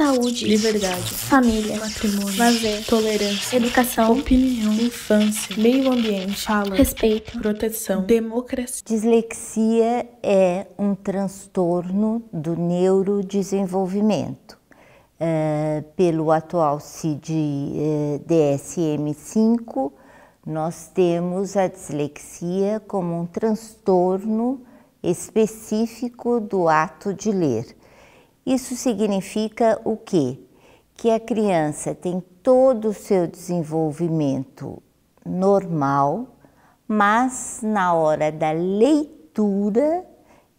saúde, liberdade, família, matrimônio, lazer, tolerância, educação, opinião, infância, meio ambiente, fala, respeito, proteção, democracia. Dislexia é um transtorno do neurodesenvolvimento. Uh, pelo atual eh, CID-DSM-5, nós temos a dislexia como um transtorno específico do ato de ler isso significa o quê? Que a criança tem todo o seu desenvolvimento normal, mas na hora da leitura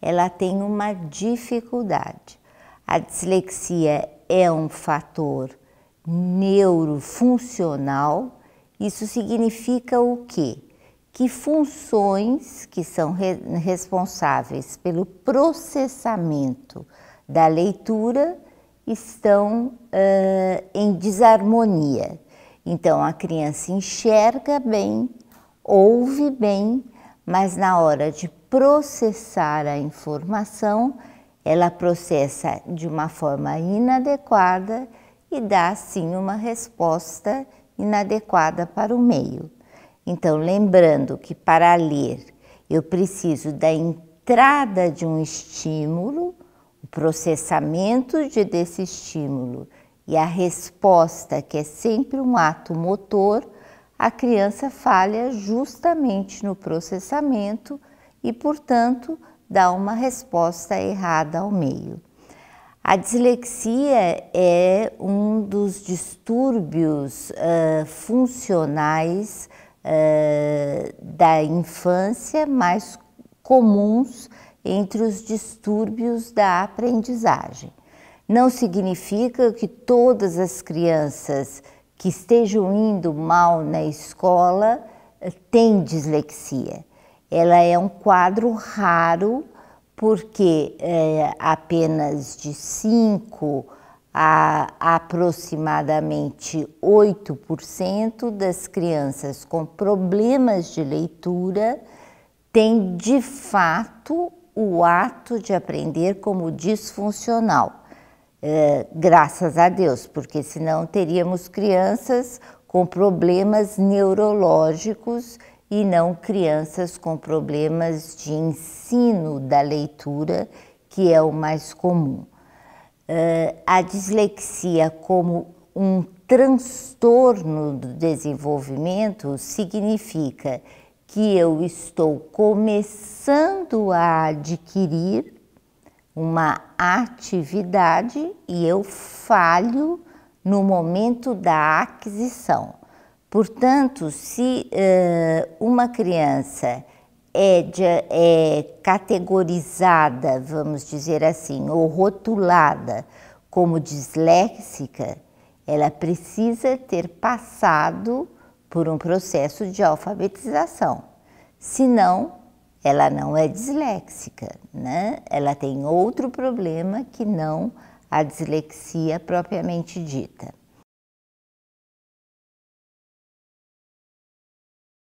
ela tem uma dificuldade. A dislexia é um fator neurofuncional. Isso significa o quê? Que funções que são re responsáveis pelo processamento da leitura estão uh, em desarmonia. Então a criança enxerga bem, ouve bem, mas na hora de processar a informação, ela processa de uma forma inadequada e dá sim uma resposta inadequada para o meio. Então, lembrando que para ler eu preciso da entrada de um estímulo o processamento de, desse estímulo e a resposta, que é sempre um ato motor, a criança falha justamente no processamento e, portanto, dá uma resposta errada ao meio. A dislexia é um dos distúrbios uh, funcionais uh, da infância mais comuns entre os distúrbios da aprendizagem. Não significa que todas as crianças que estejam indo mal na escola eh, têm dislexia. Ela é um quadro raro, porque é, apenas de 5 a aproximadamente 8% das crianças com problemas de leitura têm de fato o ato de aprender como disfuncional. É, graças a Deus, porque senão teríamos crianças com problemas neurológicos e não crianças com problemas de ensino da leitura, que é o mais comum. É, a dislexia, como um transtorno do desenvolvimento, significa que eu estou começando a adquirir uma atividade e eu falho no momento da aquisição. Portanto, se uh, uma criança é, de, é categorizada, vamos dizer assim, ou rotulada como disléxica, ela precisa ter passado por um processo de alfabetização. Senão, ela não é disléxica, né? Ela tem outro problema que não a dislexia propriamente dita.